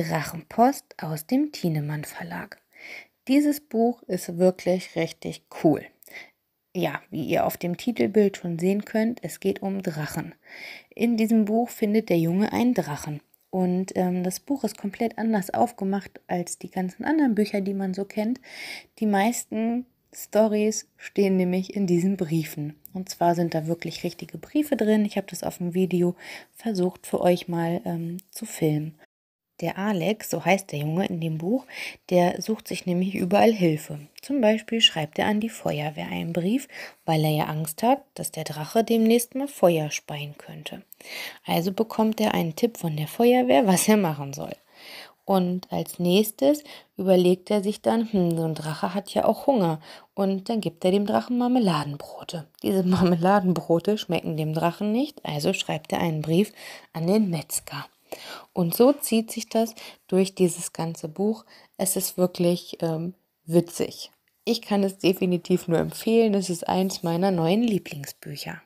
Drachenpost aus dem Thienemann Verlag. Dieses Buch ist wirklich richtig cool. Ja, wie ihr auf dem Titelbild schon sehen könnt, es geht um Drachen. In diesem Buch findet der Junge einen Drachen. Und ähm, das Buch ist komplett anders aufgemacht als die ganzen anderen Bücher, die man so kennt. Die meisten Stories stehen nämlich in diesen Briefen. Und zwar sind da wirklich richtige Briefe drin. Ich habe das auf dem Video versucht für euch mal ähm, zu filmen. Der Alex, so heißt der Junge in dem Buch, der sucht sich nämlich überall Hilfe. Zum Beispiel schreibt er an die Feuerwehr einen Brief, weil er ja Angst hat, dass der Drache demnächst mal Feuer speien könnte. Also bekommt er einen Tipp von der Feuerwehr, was er machen soll. Und als nächstes überlegt er sich dann, hm, so ein Drache hat ja auch Hunger. Und dann gibt er dem Drachen Marmeladenbrote. Diese Marmeladenbrote schmecken dem Drachen nicht, also schreibt er einen Brief an den Metzger. Und so zieht sich das durch dieses ganze Buch. Es ist wirklich ähm, witzig. Ich kann es definitiv nur empfehlen. Es ist eins meiner neuen Lieblingsbücher.